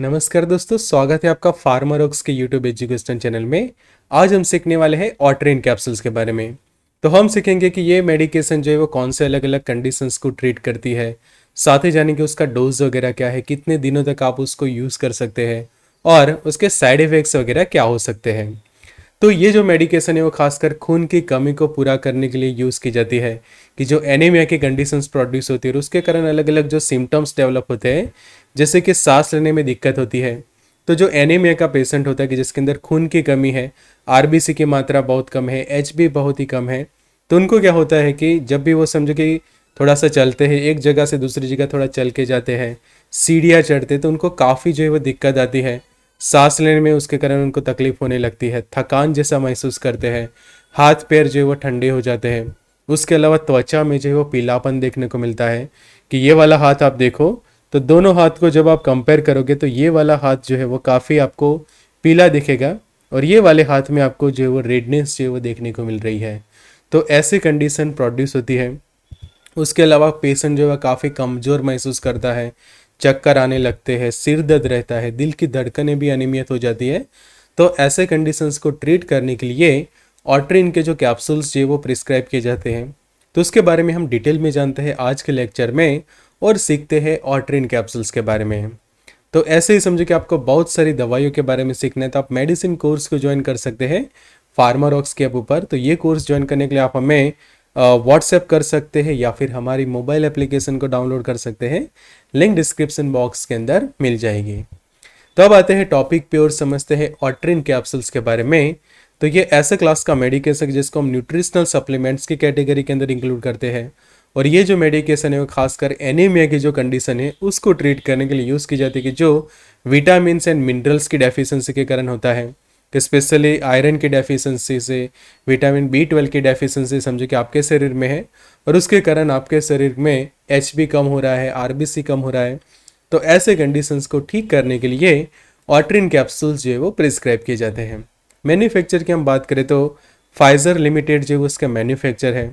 नमस्कार दोस्तों स्वागत है आपका ऑक्स के यूट्यूब एजुकेशन चैनल में आज हम सीखने वाले हैं ऑटरिन कैप्सूल्स के बारे में तो हम सीखेंगे कि ये मेडिकेशन जो है वो कौन से अलग अलग कंडीशंस को ट्रीट करती है साथ ही जानेंगे उसका डोज वगैरह क्या है कितने दिनों तक आप उसको यूज़ कर सकते हैं और उसके साइड इफ़ेक्ट्स वगैरह क्या हो सकते हैं तो ये जो मेडिकेशन है वो खासकर खून की कमी को पूरा करने के लिए यूज़ की जाती है कि जो एनीमिया की कंडीशंस प्रोड्यूस होती है और उसके कारण अलग अलग जो सिम्टम्स डेवलप होते हैं जैसे कि सांस लेने में दिक्कत होती है तो जो एनीमिया का पेशेंट होता है कि जिसके अंदर खून की कमी है आर की मात्रा बहुत कम है एच बहुत ही कम है तो उनको क्या होता है कि जब भी वो समझो कि थोड़ा सा चलते हैं एक जगह से दूसरी जगह थोड़ा चल के जाते हैं सीढ़ियाँ चढ़ते तो उनको काफ़ी जो है वो दिक्कत आती है सांस लेने में उसके कारण उनको तकलीफ होने लगती है थकान जैसा महसूस करते हैं हाथ पैर जो है वो ठंडे हो जाते हैं उसके अलावा त्वचा में जो है वो पीलापन देखने को मिलता है कि ये वाला हाथ आप देखो तो दोनों हाथ को जब आप कंपेयर करोगे तो ये वाला हाथ जो है वो काफ़ी आपको पीला दिखेगा और ये वाले हाथ में आपको जो है वो रेडनेस जो है वो देखने को मिल रही है तो ऐसे कंडीशन प्रोड्यूस होती है उसके अलावा पेशेंट जो है काफ़ी कमज़ोर महसूस करता है चक्कर आने लगते हैं सिर दर्द रहता है दिल की धड़कनें भी अनियमित हो जाती है तो ऐसे कंडीशंस को ट्रीट करने के लिए ऑट्रिन के जो कैप्सूल्स जो वो प्रिस्क्राइब किए जाते हैं तो उसके बारे में हम डिटेल में जानते हैं आज के लेक्चर में और सीखते हैं ऑटरिन कैप्सूल्स के बारे में तो ऐसे ही समझो कि आपको बहुत सारी दवाइयों के बारे में सीखना है तो आप मेडिसिन कोर्स को ज्वाइन कर सकते हैं फार्मारॉक्स के ऊपर तो ये कोर्स ज्वाइन करने के लिए आप हमें व्हाट्सएप कर सकते हैं या फिर हमारी मोबाइल एप्लीकेशन को डाउनलोड कर सकते हैं लिंक डिस्क्रिप्शन बॉक्स के अंदर मिल जाएगी तो अब आते हैं टॉपिक पे और समझते हैं ऑट्रिन कैप्सूल्स के बारे में तो ये ऐसे क्लास का मेडिकेशन जिसको हम न्यूट्रिशनल सप्लीमेंट्स की कैटेगरी के अंदर इंक्लूड करते हैं और ये जो मेडिकेशन है वो खासकर एनीमिया की जो कंडीशन है उसको ट्रीट करने के लिए यूज़ की जाती है कि जो विटामिन एंड मिनरल्स की डेफिशिएंसी के कारण होता है कि स्पेशली आयरन की डेफिशिएंसी से विटामिन बी ट्वेल्व की डेफिशिएंसी समझो कि आपके शरीर में है और उसके कारण आपके शरीर में एच कम हो रहा है आर कम हो रहा है तो ऐसे कंडीशंस को ठीक करने के लिए ऑट्रिन कैप्सूल्स जो है वो प्रिस्क्राइब किए जाते हैं मैन्युफैक्चर की हम बात करें तो फाइज़र लिमिटेड जो उसका मैन्युफैक्चर है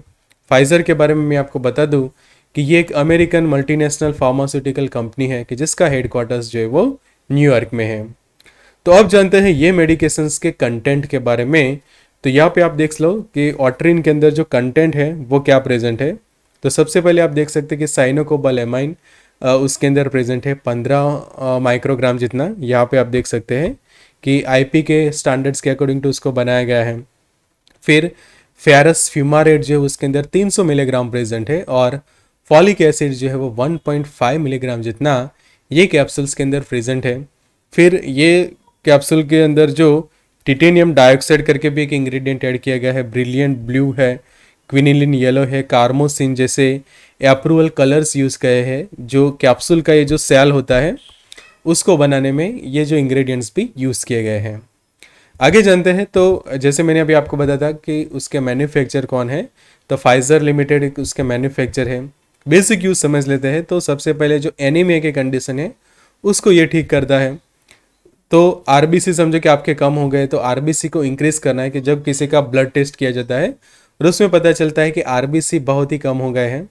फाइज़र के बारे में मैं आपको बता दूं कि ये एक अमेरिकन मल्टीनेशनल फार्मास्यूटिकल कंपनी है कि जिसका हेडक्वार्टर्स जो है वो न्यूयॉर्क में है तो अब जानते हैं ये मेडिकेशंस के कंटेंट के बारे में तो यहाँ पे आप देख लो कि ऑटरिन के अंदर जो कंटेंट है वो क्या प्रेजेंट है तो सबसे पहले आप देख सकते हैं कि साइनोकोबल एमाइन उसके अंदर प्रेजेंट है पंद्रह माइक्रोग्राम जितना यहाँ पे आप देख सकते हैं कि आईपी के स्टैंडर्ड्स के अकॉर्डिंग टू उसको बनाया गया है फिर फेरस फ्यूमारेट जो है उसके अंदर 300 मिलीग्राम प्रेजेंट है और फॉलिक एसिड जो है वो 1.5 मिलीग्राम जितना ये कैप्सूल्स के अंदर प्रेजेंट है फिर ये कैप्सूल के अंदर जो टिटेनियम डाइऑक्साइड करके भी एक इंग्रेडिएंट ऐड किया गया है ब्रिलियंट ब्लू है क्विनिलिन येलो है कार्मोसिन जैसे अप्रूवल कलर्स यूज़ किए हैं जो कैप्सूल का ये जो सेल होता है उसको बनाने में ये जो इंग्रेडिएंट्स भी यूज़ किए गए हैं आगे जानते हैं तो जैसे मैंने अभी आपको बताया था कि उसके मैन्युफैक्चर कौन है तो फाइजर लिमिटेड उसके मैन्युफैक्चर है बेसिक यूज समझ लेते हैं तो सबसे पहले जो एनीमिया के कंडीशन है उसको ये ठीक करता है तो आर समझो कि आपके कम हो गए तो आर को इंक्रीज करना है कि जब किसी का ब्लड टेस्ट किया जाता है और उसमें पता चलता है कि आर बहुत ही कम हो गए हैं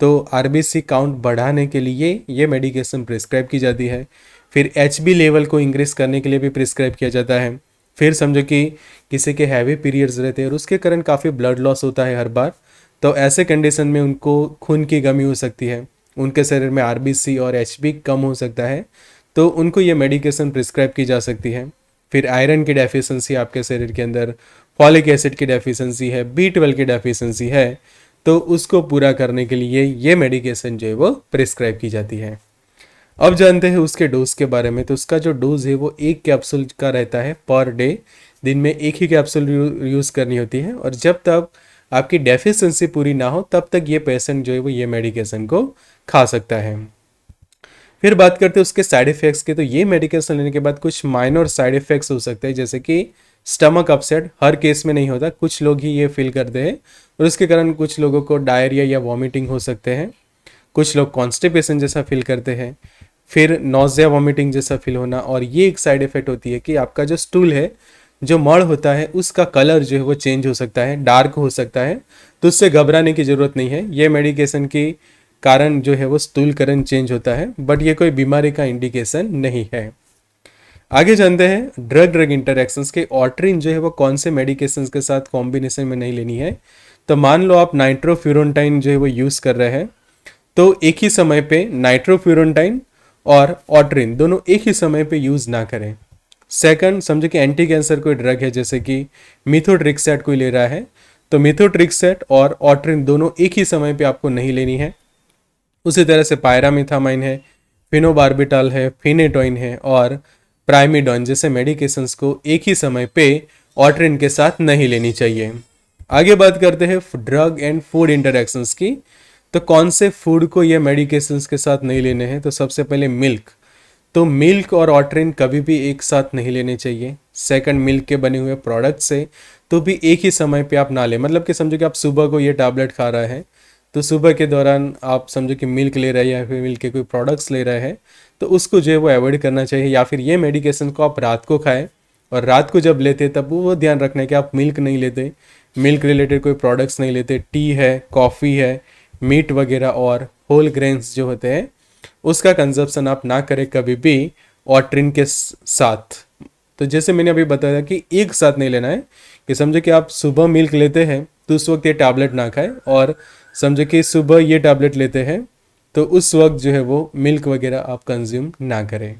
तो आर काउंट बढ़ाने के लिए ये मेडिकेशन प्रिस्क्राइब की जाती है फिर एच लेवल को इंक्रीज करने के लिए भी प्रिस्क्राइब किया जाता है फिर समझो कि किसी के हैवी पीरियड्स रहते हैं और उसके कारण काफ़ी ब्लड लॉस होता है हर बार तो ऐसे कंडीशन में उनको खून की कमी हो सकती है उनके शरीर में आर और एच कम हो सकता है तो उनको ये मेडिकेशन प्रिस्क्राइब की जा सकती है फिर आयरन की डेफिशिएंसी आपके शरीर के अंदर फॉलिक एसिड की डेफिशिएंसी है बी ट्वेल्व की डेफिशिएंसी है तो उसको पूरा करने के लिए ये मेडिकेशन जो है वो प्रिस्क्राइब की जाती है अब जानते हैं उसके डोज के बारे में तो उसका जो डोज है वो एक कैप्सूल का रहता है पर डे दिन में एक ही कैप्सूल यूज़ करनी होती है और जब तक आपकी डेफिशेंसी पूरी ना हो तब तक ये पेशेंट जो है वो ये मेडिकेशन को खा सकता है फिर बात करते हैं उसके साइड इफ़ेक्ट्स के तो ये मेडिकेशन लेने के बाद कुछ माइनर साइड इफ़ेक्ट्स हो सकते हैं जैसे कि स्टमक अपसेट हर केस में नहीं होता कुछ लोग ही ये फील करते हैं और उसके कारण कुछ लोगों को डायरिया या वॉमिटिंग हो सकते हैं कुछ लोग कॉन्स्टिपेशन जैसा फील करते हैं फिर नोजिया वॉमिटिंग जैसा फील होना और ये एक साइड इफेक्ट होती है कि आपका जो स्टूल है जो मड़ होता है उसका कलर जो है वो चेंज हो सकता है डार्क हो सकता है तो उससे घबराने की ज़रूरत नहीं है ये मेडिकेशन की कारण जो है वो स्टूल करण चेंज होता है बट ये कोई बीमारी का इंडिकेशन नहीं है आगे जानते हैं ड्रग ड्रग इंटरेक्शन के ऑटरिन जो है वो कौन से मेडिकेशन के साथ कॉम्बिनेशन में नहीं लेनी है तो मान लो आप नाइट्रोफ्यूरोनटाइन जो है वो यूज़ कर रहे हैं तो एक ही समय पे नाइट्रोफ्यूरोनटाइन और ऑटरिन दोनों एक ही समय पे यूज़ ना करें सेकंड समझो कि एंटी कैंसर कोई ड्रग है जैसे कि मिथोट्रिक्सेट कोई ले रहा है तो मिथोट्रिक्सेट और ऑटरिन दोनों एक ही समय पे आपको नहीं लेनी है उसी तरह से पायरामिथामाइन है फिनोबार्बिटॉल है फिनेटोइन है और प्राइमिडोइन जैसे मेडिकेशंस को एक ही समय पे ऑटरिन के साथ नहीं लेनी चाहिए आगे बात करते हैं ड्रग एंड फूड इंटरेक्शंस की तो कौन से फूड को ये मेडिकेशंस के साथ नहीं लेने हैं तो सबसे पहले मिल्क तो मिल्क और ऑटरिन कभी भी एक साथ नहीं लेने चाहिए सेकंड मिल्क के बने हुए प्रोडक्ट से तो भी एक ही समय पे आप ना लें मतलब कि समझो कि आप सुबह को ये टैबलेट खा रहे हैं तो सुबह के दौरान आप समझो कि मिल्क ले रहे हैं या फिर मिल्क के कोई प्रोडक्ट्स ले रहे हैं तो उसको जो है वो अवॉइड करना चाहिए या फिर ये मेडिकेशन को आप रात को खाएं और रात को जब लेते तब वो ध्यान रखना है कि आप मिल्क नहीं लेते मिल्क रिलेटेड कोई प्रोडक्ट्स नहीं लेते टी है कॉफ़ी है मीट वगैरह और होल ग्रेन्स जो होते हैं उसका कंजप्शन आप ना करें कभी भी ऑट्रिन के साथ तो जैसे मैंने अभी बताया कि एक साथ नहीं लेना है कि समझो कि आप सुबह मिल्क लेते हैं तो उस वक्त ये टैबलेट ना खाएं और समझो कि सुबह ये टैबलेट लेते हैं तो उस वक्त जो है वो मिल्क वगैरह आप कंज्यूम ना करें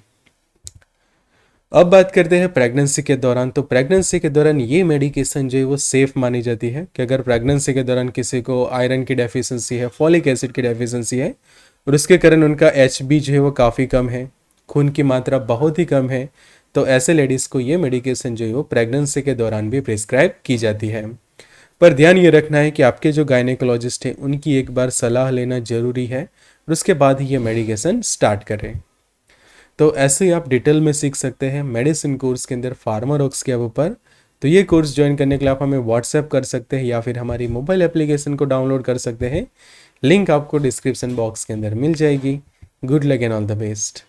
अब बात करते हैं प्रेगनेंसी के दौरान तो प्रेगनेंसी के दौरान ये मेडिकेशन जो है वो सेफ मानी जाती है कि अगर प्रेगनेंसी के दौरान किसी को आयरन की डेफिशिएंसी है फॉलिक एसिड की डेफिशिएंसी है और उसके कारण उनका एच जो है वो काफ़ी कम है खून की मात्रा बहुत ही कम है तो ऐसे लेडीज़ को ये मेडिकेशन जो है वो प्रेगनेंसी के दौरान भी प्रिस्क्राइब की जाती है पर ध्यान ये रखना है कि आपके जो गायनेकोलॉजिस्ट हैं उनकी एक बार सलाह लेना ज़रूरी है और उसके बाद ही ये मेडिकेशन स्टार्ट करें तो ऐसे ही आप डिटेल में सीख सकते हैं मेडिसिन कोर्स के अंदर फार्मारोक्स के ऊपर तो ये कोर्स ज्वाइन करने के लिए आप हमें व्हाट्सएप कर सकते हैं या फिर हमारी मोबाइल एप्लीकेशन को डाउनलोड कर सकते हैं लिंक आपको डिस्क्रिप्शन बॉक्स के अंदर मिल जाएगी good luck and all the best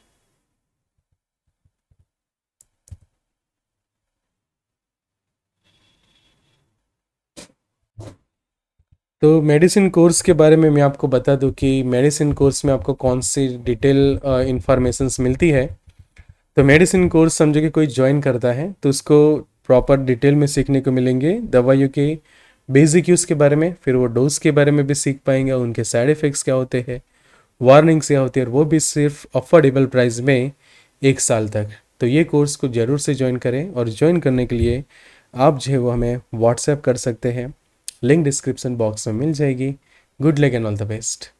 तो मेडिसिन कोर्स के बारे में मैं आपको बता दूं कि मेडिसिन कोर्स में आपको कौन सी डिटेल इन्फॉर्मेशन मिलती है तो मेडिसिन कोर्स समझो कि कोई ज्वाइन करता है तो उसको प्रॉपर डिटेल में सीखने को मिलेंगे दवाइयों के बेसिक यूज़ के बारे में फिर वो डोज के बारे में भी सीख पाएंगे उनके साइड इफ़ेक्ट्स क्या होते हैं वार्निंग्स क्या होती है और वो भी सिर्फ अफोर्डेबल प्राइस में एक साल तक तो ये कोर्स को ज़रूर से ज्वाइन करें और ज्वाइन करने के लिए आप जो है वो हमें व्हाट्सएप कर सकते हैं लिंक डिस्क्रिप्शन बॉक्स में मिल जाएगी good luck and all the best